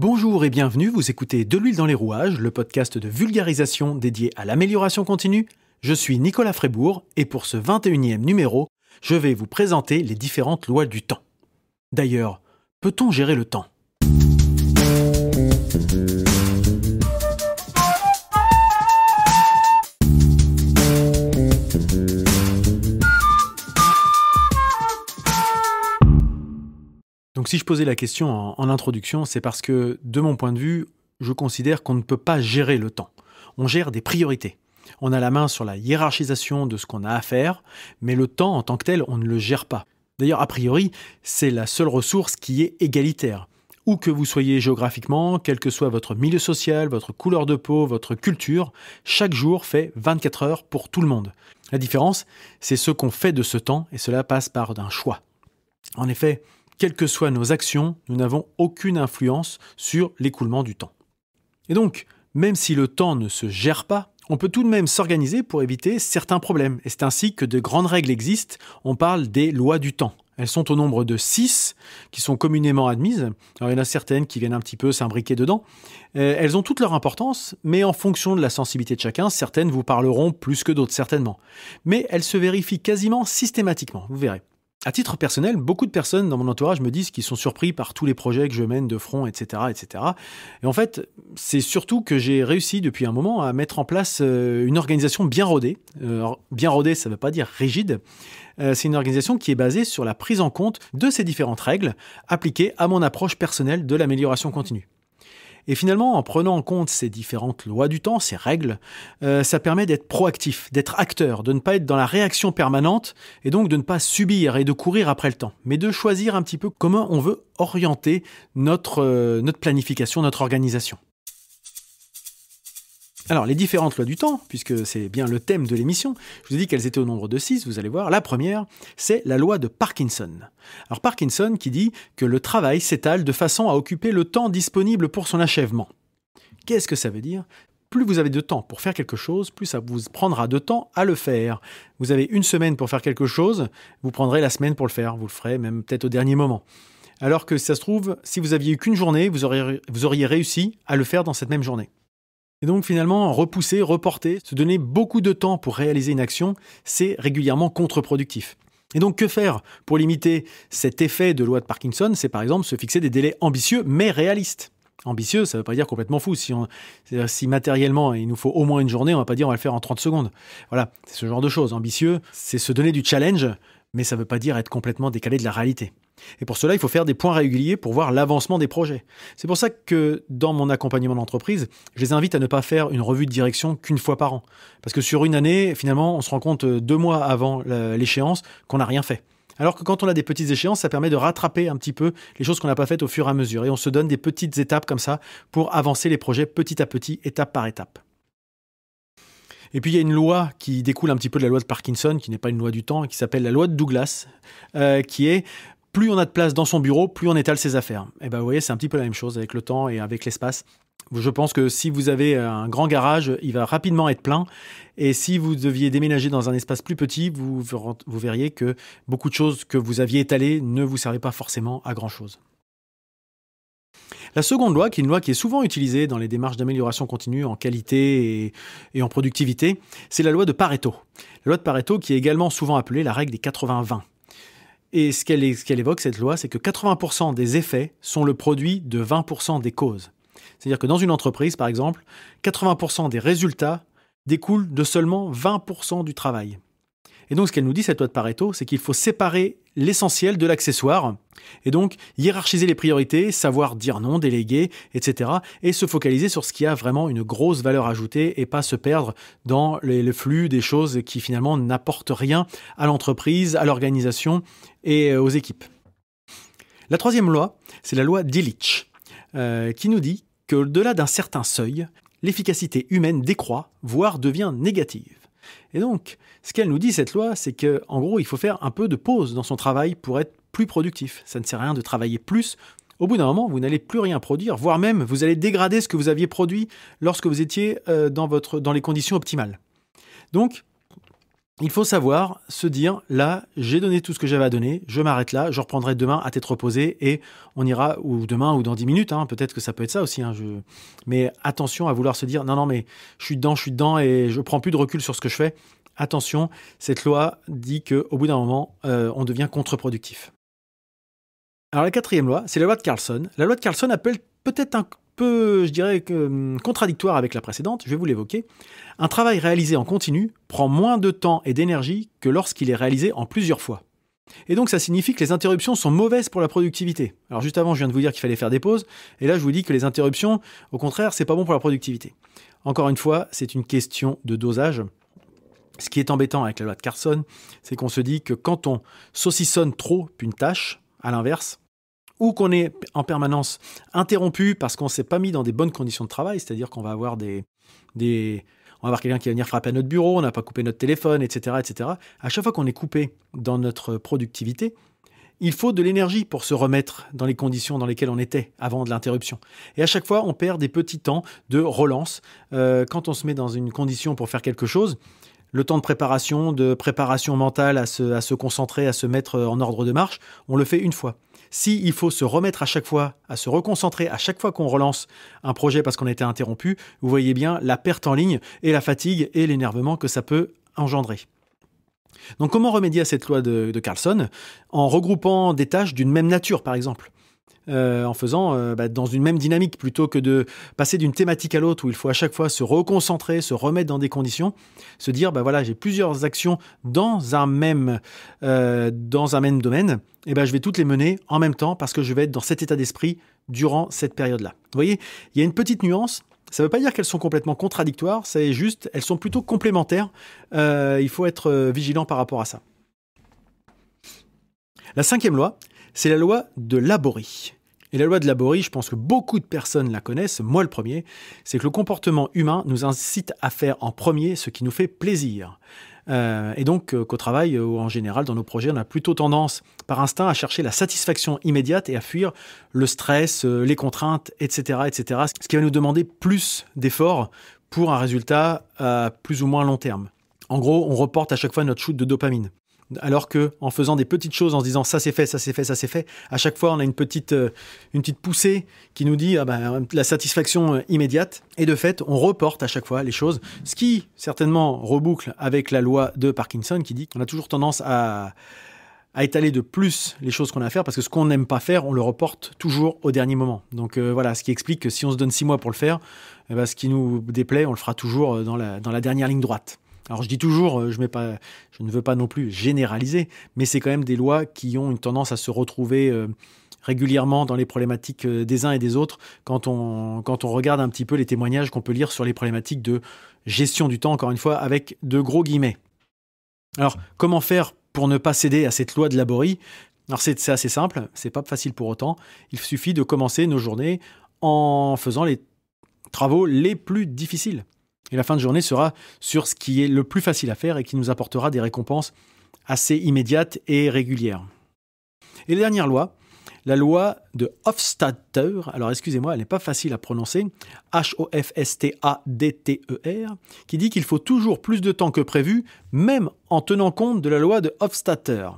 Bonjour et bienvenue, vous écoutez De l'huile dans les rouages, le podcast de vulgarisation dédié à l'amélioration continue. Je suis Nicolas Frébourg et pour ce 21e numéro, je vais vous présenter les différentes lois du temps. D'ailleurs, peut-on gérer le temps Donc si je posais la question en, introduction, c'est parce que, de mon point de vue, je considère qu'on ne peut pas gérer le temps. On gère des priorités. On a la main sur la hiérarchisation de ce qu'on a à faire, mais le temps en tant que tel, on ne le gère pas. D'ailleurs, a priori, c'est la seule ressource qui est égalitaire. Où que vous soyez géographiquement, quel que soit votre milieu social, votre couleur de peau, votre culture, chaque jour fait 24 heures pour tout le monde. La différence, c'est ce qu'on fait de ce temps, et cela passe par un choix. En effet, quelles que soient nos actions, nous n'avons aucune influence sur l'écoulement du temps. Et donc, même si le temps ne se gère pas, on peut tout de même s'organiser pour éviter certains problèmes. Et c'est ainsi que de grandes règles existent. On parle des lois du temps. Elles sont au nombre de six qui sont communément admises. Alors, il y en a certaines qui viennent un petit peu s'imbriquer dedans. Euh, elles ont toute leur importance, mais en fonction de la sensibilité de chacun, certaines vous parleront plus que d'autres, certainement. Mais elles se vérifient quasiment systématiquement, vous verrez à titre personnel, beaucoup de personnes dans mon entourage me disent qu'ils sont surpris par tous les projets que je mène de front, etc. etc. Et en fait, c'est surtout que j'ai réussi depuis un moment à mettre en place euh, une organisation bien rodée. Euh, bien rodée, ça ne veut pas dire rigide. Euh, c'est une organisation qui est basée sur la prise en compte de ces différentes règles appliquées à mon approche personnelle de l'amélioration continue. Et finalement, en prenant en compte ces différentes lois du temps, ces règles, euh, ça permet d'être proactif, d'être acteur, de ne pas être dans la réaction permanente et donc de ne pas subir et de courir après le temps, mais de choisir un petit peu comment on veut orienter notre euh, planification, notre organisation. Alors, les différentes lois du temps, puisque c'est bien le thème de l'émission, je vous ai dit qu'elles étaient au nombre de six, vous allez voir. La première, c'est la loi de Parkinson. Alors, Parkinson qui dit que le travail s'étale de façon à occuper le temps disponible pour son achèvement. Qu'est-ce que ça veut dire plus vous avez de temps pour faire quelque chose, plus ça vous prendra de temps à le faire. Vous avez une semaine pour faire quelque chose, vous prendrez la semaine pour le faire, vous le ferez même peut-être au dernier moment. Alors que ça se trouve, si vous aviez eu qu'une journée, vous auriez réussi à le faire dans cette même journée. Et donc finalement, repousser, reporter, se donner beaucoup de temps pour réaliser une action, c'est régulièrement contre-productif. Et donc que faire pour limiter cet effet de loi de Parkinson C'est par exemple se fixer des délais ambitieux mais réalistes. Ambitieux, ça ne veut pas dire complètement fou. Si, matériellement il nous faut au moins une journée, on ne va pas dire on va le faire en 30 secondes. Voilà, c'est ce genre de choses. Ambitieux, c'est se donner du challenge mais ça ne veut pas dire être complètement décalé de la réalité. Et pour cela, il faut faire des points réguliers pour voir l'avancement des projets. C'est pour ça que dans mon accompagnement d'entreprise, je les invite à ne pas faire une revue de direction qu'une fois par an. Parce que sur une année, finalement, on se rend compte euh, deux mois avant l'échéance qu'on n'a rien fait. Alors que quand on a des petites échéances, ça permet de rattraper un petit peu les choses qu'on n'a pas faites au fur et à mesure. Et on se donne des petites étapes comme ça pour avancer les projets petit à petit, étape par étape. Et puis il y a une loi qui découle un petit peu de la loi de Parkinson, qui n'est pas une loi du temps, qui s'appelle la loi de Douglas, euh, qui est plus on a de place dans son bureau, plus on étale ses affaires. Et eh bien, vous voyez, c'est un petit peu la même chose avec le temps et avec l'espace. Je pense que si vous avez euh, un grand garage, il va rapidement être plein. Et si vous deviez déménager dans un espace plus petit, vous, vous verriez que beaucoup de choses que vous aviez étalées ne vous servaient pas forcément à grand-chose. La seconde loi, qui est une loi qui est souvent utilisée dans les démarches d'amélioration continue en qualité et, en productivité, c'est la loi de Pareto. La loi de Pareto qui est également souvent appelée la règle des 80-20. Et ce qu'elle évoque, cette loi, c'est que 80% des effets sont le produit de 20% des causes. C'est-à-dire que dans une entreprise, par exemple, 80% des résultats découlent de seulement 20% du travail. Et donc, ce qu'elle nous dit, cette loi de Pareto, c'est qu'il faut séparer l'essentiel de l'accessoire, et donc hiérarchiser les priorités, savoir dire non, déléguer, etc., et se focaliser sur ce qui a vraiment une grosse valeur ajoutée et pas se perdre dans le flux des choses qui finalement n'apportent rien à l'entreprise, à l'organisation et euh, aux équipes. La troisième loi, c'est la loi d'Illich, euh, qui nous dit qu'au-delà d'un certain seuil, l'efficacité humaine décroît, voire devient négative. Et donc, ce qu'elle nous dit, cette loi, c'est que, en gros, il faut faire un peu de pause dans son travail pour être plus productif. Ça ne sert à rien de travailler plus. Au bout d'un moment, vous n'allez plus rien produire, voire même vous allez dégrader ce que vous aviez produit lorsque vous étiez euh, dans, votre, dans les conditions optimales. Donc, il faut savoir se dire, là, j'ai donné tout ce que j'avais à donner, je m'arrête là, je reprendrai demain à tête reposée et on ira, ou demain ou dans dix minutes, hein. peut-être que ça peut être ça aussi. Hein, mais attention à vouloir se dire, non, non, mais je suis dedans, je suis dedans et je prends plus de recul sur ce que je fais. Attention, cette loi dit qu'au bout d'un moment, euh, on devient contre-productif. Alors la quatrième loi, c'est la loi de Carlson. La loi de Carlson appelle peut-être un je dirais, hum, contradictoire avec la précédente, je vais vous l'évoquer. Un travail réalisé en continu prend moins de temps et d'énergie que lorsqu'il est réalisé en plusieurs fois. Et donc ça signifie que les interruptions sont mauvaises pour la productivité. Alors juste avant, je viens de vous dire qu'il fallait faire des pauses, et là je vous dis que les interruptions, au contraire, c'est pas bon pour la productivité. Encore une fois, c'est une question de dosage. Ce qui est embêtant avec la loi de Carson, c'est qu'on se dit que quand on saucissonne trop une tâche, à l'inverse, ou qu'on est en permanence interrompu parce qu'on s'est pas mis dans des bonnes conditions de travail, c'est-à-dire qu'on va avoir des, on va avoir quelqu'un qui va venir frapper à notre bureau, on n'a pas coupé notre téléphone, etc., etc. À chaque fois qu'on est coupé dans notre productivité, il faut de l'énergie pour se remettre dans les conditions dans lesquelles on était avant de l'interruption. Et à chaque fois, on perd des petits temps de relance. Euh, quand on se met dans une condition pour faire quelque chose, le temps de préparation, de préparation mentale à se concentrer, à se mettre en ordre de marche, on le fait une fois si il faut se remettre à chaque fois, à se reconcentrer à chaque fois qu'on relance un projet parce qu'on a été interrompu, vous voyez bien la perte en ligne et la fatigue et l'énervement que ça peut engendrer. Donc comment remédier à cette loi de, de Carlson En regroupant des tâches d'une même nature, par exemple. Euh, en faisant euh, bah, dans une même dynamique plutôt que de passer d'une thématique à l'autre où il faut à chaque fois se reconcentrer, se remettre dans des conditions, se dire bah voilà j'ai plusieurs actions dans un même euh, domaine et bah, je vais toutes les mener en même temps parce que je vais être dans cet état d'esprit durant cette période là. Vous voyez il y a une petite nuance. Ça ne veut pas dire qu'elles sont complètement contradictoires, c'est juste, elles sont plutôt complémentaires. il faut être vigilant par rapport à ça. La cinquième loi, c'est la loi de Laborie. Et la loi de Laborie, je pense que beaucoup de personnes la connaissent, moi le premier, c'est que le comportement humain nous incite à faire en premier ce qui nous fait plaisir. Euh, et donc euh, qu'au travail euh, ou en général dans nos projets, on a plutôt tendance par instinct à chercher la satisfaction immédiate et à fuir le stress, les contraintes, etc., etc. Ce qui va nous demander plus d'efforts pour un résultat à plus ou moins long terme. En gros, on reporte à chaque fois notre chute de dopamine alors que en faisant des petites choses, en se disant ça c'est fait, ça c'est fait, ça c'est fait, à chaque fois on a une petite, euh, une petite poussée qui nous dit ah ben, la satisfaction euh, immédiate. Et de fait, on reporte à chaque fois les choses, ce qui certainement reboucle avec la loi de Parkinson qui dit qu'on a toujours tendance à étaler de plus les choses qu'on a à faire parce que ce qu'on n'aime pas faire, on le reporte toujours au dernier moment. Donc euh, voilà, ce qui explique que si on se donne six mois pour le faire, eh ben, ce qui nous déplaît, on le fera toujours dans la dernière ligne droite. Alors je dis toujours, euh, je, ne veux pas non plus généraliser, mais c'est quand même des lois qui ont une tendance à se retrouver euh, régulièrement dans les problématiques euh, des uns et des autres quand on, quand on regarde un petit peu les témoignages qu'on peut lire sur les problématiques de gestion du temps, encore une fois, avec de gros guillemets. Alors comment faire pour ne pas céder à cette loi de Laborie alors c'est assez simple, c'est pas facile pour autant. Il suffit de commencer nos journées en faisant les travaux les plus difficiles. Et la fin de journée sera sur ce qui est le plus facile à faire et qui nous apportera des récompenses assez immédiates et régulières. Et la dernière loi, la loi de Hofstadter, alors excusez-moi, elle n'est pas facile à prononcer, H-O-F-S-T-A-D-T-E-R, qui dit qu'il faut toujours plus de temps que prévu, même en tenant compte de la loi de Hofstadter.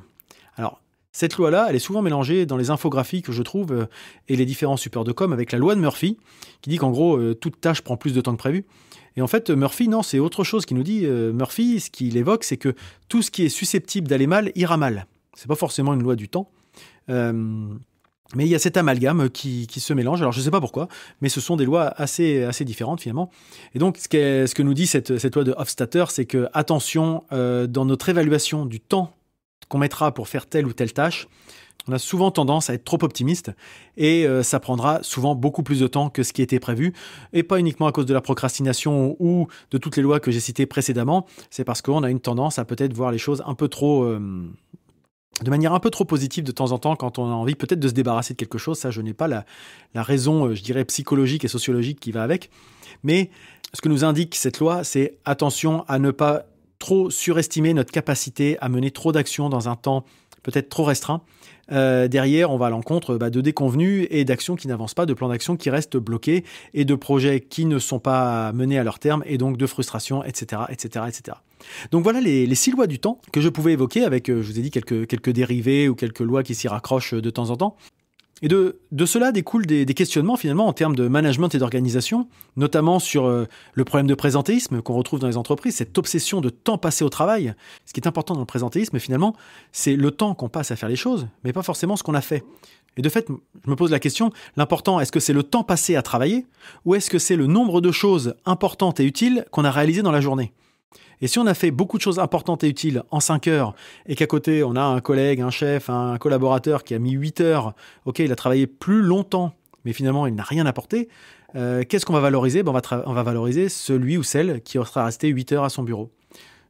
Alors, cette loi-là, elle est souvent mélangée dans les infographies que je trouve euh, et les différents supports de com avec la loi de Murphy, qui dit qu'en gros, euh, toute tâche prend plus de temps que prévu. Et en fait, Murphy, non, c'est autre chose qui nous dit. Euh, Murphy, ce qu'il évoque, c'est que tout ce qui est susceptible d'aller mal ira mal. C'est pas forcément une loi du temps. Euh, mais il y a cet amalgame qui, se mélange. Alors je ne sais pas pourquoi, mais ce sont des lois assez, assez différentes finalement. Et donc ce, ce que nous dit cette, loi de Hofstadter, c'est que attention, euh, dans notre évaluation du temps qu'on mettra pour faire telle ou telle tâche, on a souvent tendance à être trop optimiste et euh, ça prendra souvent beaucoup plus de temps que ce qui était prévu. Et pas uniquement à cause de la procrastination ou de toutes les lois que j'ai citées précédemment, c'est parce qu'on a une tendance à peut-être voir les choses un peu trop... Euh, de manière un peu trop positive de temps en temps quand on a envie peut-être de se débarrasser de quelque chose. Ça, je n'ai pas la, la raison, euh, je dirais, psychologique et sociologique qui va avec. Mais ce que nous indique cette loi, c'est attention à ne pas trop surestimer notre capacité à mener trop d'actions dans un temps peut-être trop restreint. Euh, derrière, on va à l'encontre bah, de déconvenus et d'actions qui n'avancent pas, de plans d'action qui restent bloqués et de projets qui ne sont pas menés à leur terme et donc de frustration, etc., etc., etc. Donc voilà les, six lois du temps que je pouvais évoquer avec, euh, je vous ai dit, quelques dérivés ou quelques lois qui s'y raccrochent de temps en temps. Et de, cela découlent des, questionnements finalement en termes de management et d'organisation, notamment sur euh, le problème de présentéisme qu'on retrouve dans les entreprises, cette obsession de temps passé au travail. Ce qui est important dans le présentéisme finalement, c'est le temps qu'on passe à faire les choses, mais pas forcément ce qu'on a fait. Et de fait, je me pose la question, l'important, est-ce que c'est le temps passé à travailler ou est-ce que c'est le nombre de choses importantes et utiles qu'on a réalisées dans la journée et si on a fait beaucoup de choses importantes et utiles en 5 heures et qu'à côté on a un collègue, un chef, un collaborateur qui a mis 8 heures, ok, il a travaillé plus longtemps, mais finalement il n'a rien apporté, euh, qu'est-ce qu'on va valoriser ben, on, va on va valoriser celui ou celle qui sera resté 8 heures à son bureau.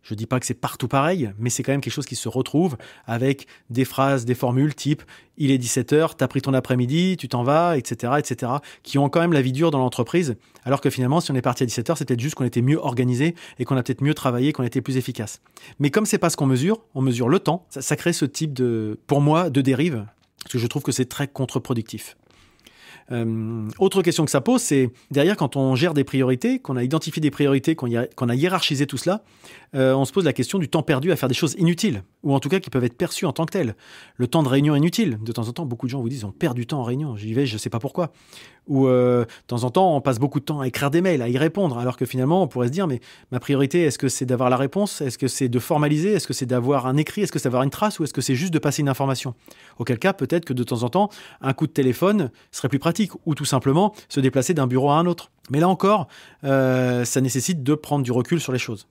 Je ne dis pas que c'est partout pareil, mais c'est quand même quelque chose qui se retrouve avec des phrases, des formules type il est 17h, t'as pris ton après-midi, tu t'en vas, etc., etc., qui ont quand même la vie dure dans l'entreprise, alors que finalement, si on est parti à 17h, c'est peut-être juste qu'on était mieux organisé et qu'on a peut-être mieux travaillé, qu'on était plus efficace. Mais comme c'est pas ce qu'on mesure, on mesure le temps, ça, crée ce type de, pour moi, de dérive, parce que je trouve que c'est très contre-productif. Euh, autre question que ça pose, c'est derrière quand on gère des priorités, qu'on a identifié des priorités, qu'on a hiérarchisé tout cela, euh, on se pose la question du temps perdu à faire des choses inutiles, ou en tout cas qui peuvent être perçues en tant que telles. Le temps de réunion inutile. De temps en temps, beaucoup de gens vous disent on perd du temps en réunion, j'y vais, je ne sais pas pourquoi où euh, de temps en temps on passe beaucoup de temps à écrire des mails, à y répondre, alors que finalement on pourrait se dire mais ma priorité est-ce que c'est d'avoir la réponse, est-ce que c'est de formaliser, est-ce que c'est d'avoir un écrit, est-ce que c'est d'avoir une trace ou est-ce que c'est juste de passer une information Auquel cas peut-être que de temps en temps un coup de téléphone serait plus pratique ou tout simplement se déplacer d'un bureau à un autre. Mais là encore, euh, ça nécessite de prendre du recul sur les choses.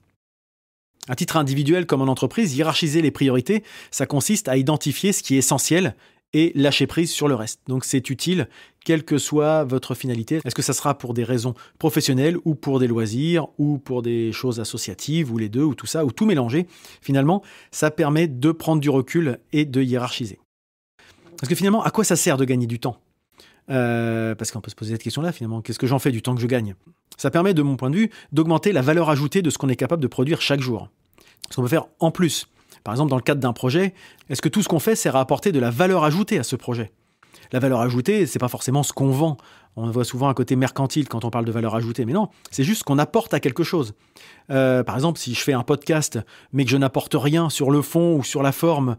À titre individuel comme en entreprise, hiérarchiser les priorités, ça consiste à identifier ce qui est essentiel et lâcher prise sur le reste. Donc c'est utile, quelle que soit votre finalité. Est-ce que ça sera pour des raisons professionnelles ou pour des loisirs ou pour des choses associatives ou les deux ou tout ça ou tout mélanger Finalement, ça permet de prendre du recul et de hiérarchiser. Parce que finalement, à quoi ça sert de gagner du temps euh, parce qu'on peut se poser cette question-là finalement, qu'est-ce que j'en fais du temps que je gagne Ça permet de mon point de vue d'augmenter la valeur ajoutée de ce qu'on est capable de produire chaque jour. Ce qu'on peut faire en plus. Par exemple, dans le cadre d'un projet, est-ce que tout ce qu'on fait sert à apporter de la valeur ajoutée à ce projet La valeur ajoutée, c'est pas forcément ce qu'on vend. On voit souvent un côté mercantile quand on parle de valeur ajoutée, mais non, c'est juste ce qu'on apporte à quelque chose. Euh, par exemple, si je fais un podcast, mais que je n'apporte rien sur le fond ou sur la forme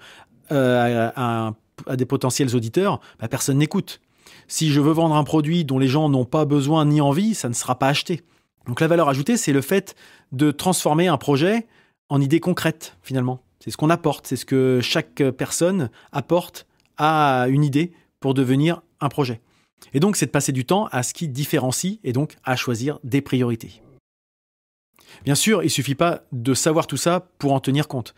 euh, à, des potentiels auditeurs, bah, personne n'écoute. Si je veux vendre un produit dont les gens n'ont pas besoin ni envie, ça ne sera pas acheté. Donc la valeur ajoutée, c'est le fait de transformer un projet en idée concrète, finalement. C'est ce qu'on apporte, c'est ce que chaque personne apporte à une idée pour devenir un projet. Et donc, c'est de passer du temps à ce qui différencie et donc à choisir des priorités. Bien sûr, il ne suffit pas de savoir tout ça pour en tenir compte.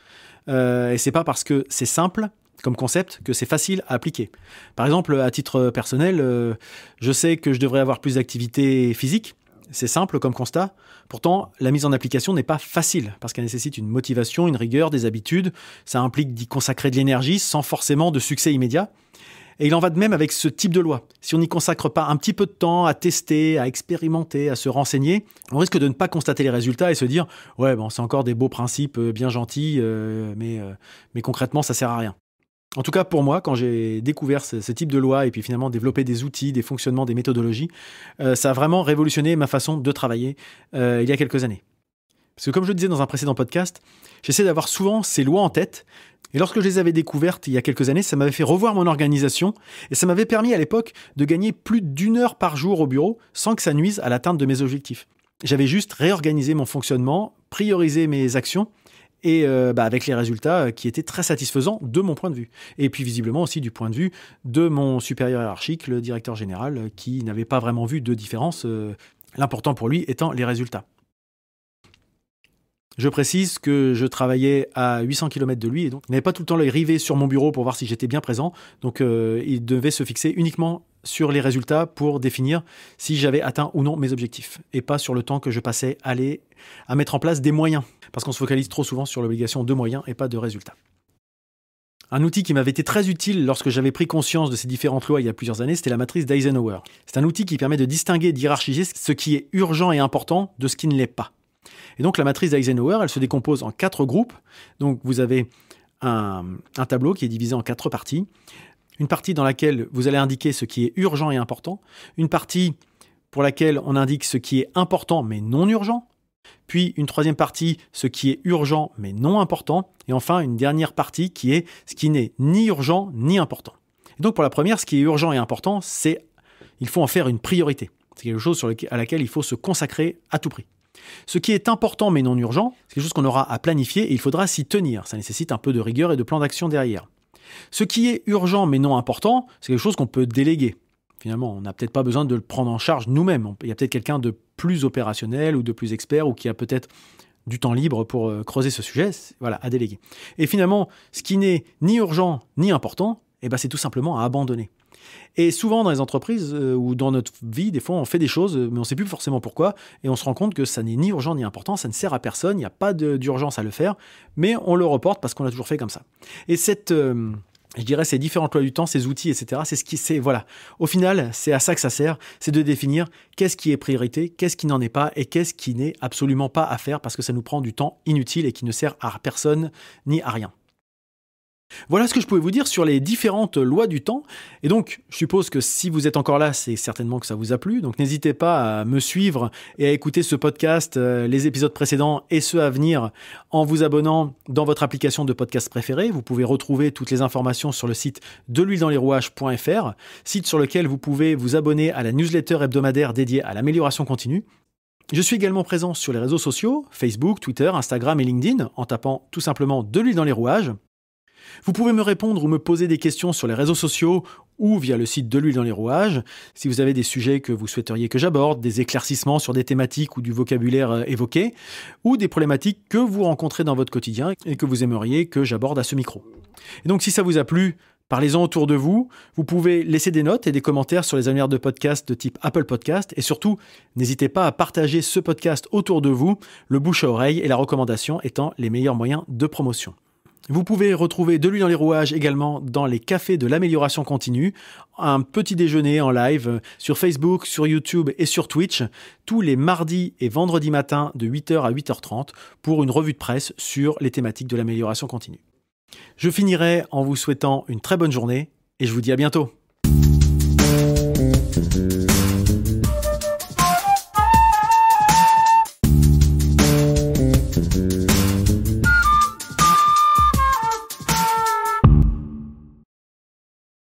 Euh, et et n'est pas parce que c'est simple comme concept que c'est facile à appliquer. Par exemple, à titre personnel, euh, je sais que je devrais avoir plus d'activités physiques, c'est simple comme constat. Pourtant, la mise en application n'est pas facile parce qu'elle nécessite une motivation, une rigueur, des habitudes. Ça implique d'y consacrer de l'énergie sans forcément de succès immédiat. Et il en va de même avec ce type de loi. Si on n'y consacre pas un petit peu de temps à tester, à expérimenter, à se renseigner, on risque de ne pas constater les résultats et se dire ouais bon c'est encore des beaux principes euh, bien gentils, euh, mais euh, mais concrètement ça sert à rien. En tout cas, pour moi, quand j'ai découvert ce, type de loi et puis finalement développé des outils, des fonctionnements, des méthodologies, euh, ça a vraiment révolutionné ma façon de travailler euh, il y a quelques années. Parce que comme je le disais dans un précédent podcast, j'essaie d'avoir souvent ces lois en tête. Et lorsque je les avais découvertes il y a quelques années, ça m'avait fait revoir mon organisation et ça m'avait permis à l'époque de gagner plus d'une heure par jour au bureau sans que ça nuise à l'atteinte de mes objectifs. J'avais juste réorganisé mon fonctionnement, priorisé mes actions et euh, bah, avec les résultats euh, qui étaient très satisfaisants de mon point de vue. Et puis visiblement aussi du point de vue de mon supérieur hiérarchique, le directeur général, euh, qui n'avait pas vraiment vu de différence, l'important pour lui étant les résultats. Je précise que je travaillais à 800 km de lui et donc n'avait pas tout le temps l'œil rivé sur mon bureau pour voir si j'étais bien présent. Donc il devait se fixer uniquement sur les résultats pour définir si j'avais atteint ou non mes objectifs et pas sur le temps que je passais à, mettre en place des moyens parce qu'on se focalise trop souvent sur l'obligation de moyens et pas de résultats. Un outil qui m'avait été très utile lorsque j'avais pris conscience de ces différentes lois il y a plusieurs années, c'était la matrice d'Eisenhower. C'est un outil qui permet de distinguer, d'hierarchiser ce qui est urgent et important de ce qui ne l'est pas. Et donc la matrice d'Eisenhower, elle se décompose en quatre groupes. Donc vous avez un, tableau qui est divisé en quatre parties. Une partie dans laquelle vous allez indiquer ce qui est urgent et important. Une partie pour laquelle on indique ce qui est important mais non urgent. Puis une troisième partie, ce qui est urgent mais non important. Et enfin, une dernière partie qui est ce qui n'est ni urgent ni important. donc pour la première, ce qui est urgent et important, c'est il faut en faire une priorité. C'est quelque chose sur à laquelle il faut se consacrer à tout prix. Ce qui est important mais non urgent, c'est quelque chose qu'on aura à planifier et il faudra s'y tenir. Ça nécessite un peu de rigueur et de plan d'action derrière. Ce qui est urgent mais non important, c'est quelque chose qu'on peut déléguer. Finalement, on n'a peut-être pas besoin de le prendre en charge nous-mêmes. Il y a peut-être quelqu'un de plus opérationnel ou de plus expert ou qui a peut-être du temps libre pour euh, creuser ce sujet, voilà, à déléguer. Et finalement, ce qui n'est ni urgent ni important, eh ben c'est tout simplement à abandonner. Et souvent dans les entreprises euh, ou dans notre vie, des fois on fait des choses, mais on ne sait plus forcément pourquoi, et on se rend compte que ça n'est ni urgent ni important, ça ne sert à personne, il n'y a pas d'urgence à le faire, mais on le reporte parce qu'on l'a toujours fait comme ça. Et cette... Euh, je dirais ces différents lois du temps, ces outils, etc. C'est ce qui, c'est voilà. Au final, c'est à ça que ça sert, c'est de définir qu'est-ce qui est priorité, qu'est-ce qui n'en est pas, et qu'est-ce qui n'est absolument pas à faire parce que ça nous prend du temps inutile et qui ne sert à personne ni à rien. Voilà ce que je pouvais vous dire sur les différentes lois du temps. Et donc, je suppose que si vous êtes encore là, c'est certainement que ça vous a plu. Donc, n'hésitez pas à me suivre et à écouter ce podcast, euh, les épisodes précédents et ceux à venir en vous abonnant dans votre application de podcast préférée. Vous pouvez retrouver toutes les informations sur le site de l'huile dans les rouages.fr, site sur lequel vous pouvez vous abonner à la newsletter hebdomadaire dédiée à l'amélioration continue. Je suis également présent sur les réseaux sociaux, Facebook, Twitter, Instagram et LinkedIn, en tapant tout simplement de l'huile dans les rouages. Vous pouvez me répondre ou me poser des questions sur les réseaux sociaux ou via le site de l'huile dans les rouages. Si vous avez des sujets que vous souhaiteriez que j'aborde, des éclaircissements sur des thématiques ou du vocabulaire euh, évoqué, ou des problématiques que vous rencontrez dans votre quotidien et que vous aimeriez que j'aborde à ce micro. Et donc si ça vous a plu, Parlez-en autour de vous. Vous pouvez laisser des notes et des commentaires sur les annuaires de podcasts de type Apple Podcast. Et surtout, n'hésitez pas à partager ce podcast autour de vous, le bouche à oreille et la recommandation étant les meilleurs moyens de promotion. Vous pouvez retrouver De l'huile dans les rouages également dans les cafés de l'amélioration continue, un petit déjeuner en live sur Facebook, sur YouTube et sur Twitch, tous les mardis et vendredis matins de 8h à 8h30 pour une revue de presse sur les thématiques de l'amélioration continue. Je finirai en vous souhaitant une très bonne journée et je vous dis à bientôt.